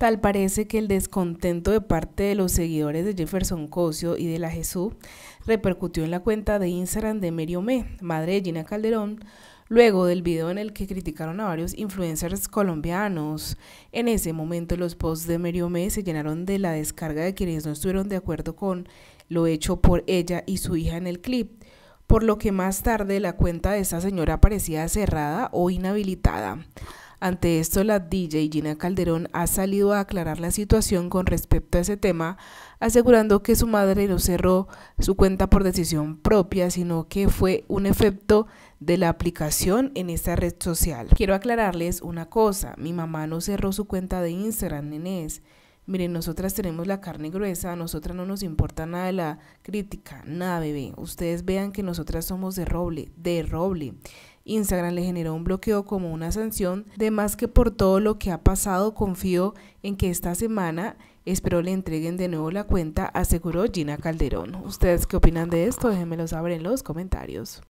Tal parece que el descontento de parte de los seguidores de Jefferson Cosio y de la Jesús repercutió en la cuenta de Instagram de Merio Mé, madre de Gina Calderón, luego del video en el que criticaron a varios influencers colombianos. En ese momento los posts de Merio Mé se llenaron de la descarga de quienes no estuvieron de acuerdo con lo hecho por ella y su hija en el clip, por lo que más tarde la cuenta de esta señora parecía cerrada o inhabilitada. Ante esto, la DJ Gina Calderón ha salido a aclarar la situación con respecto a ese tema, asegurando que su madre no cerró su cuenta por decisión propia, sino que fue un efecto de la aplicación en esta red social. Quiero aclararles una cosa, mi mamá no cerró su cuenta de Instagram, nenés. Miren, nosotras tenemos la carne gruesa, a nosotras no nos importa nada de la crítica, nada, bebé. Ustedes vean que nosotras somos de roble, de roble. Instagram le generó un bloqueo como una sanción, de más que por todo lo que ha pasado, confío en que esta semana espero le entreguen de nuevo la cuenta, aseguró Gina Calderón. ¿Ustedes qué opinan de esto? Déjenmelo saber en los comentarios.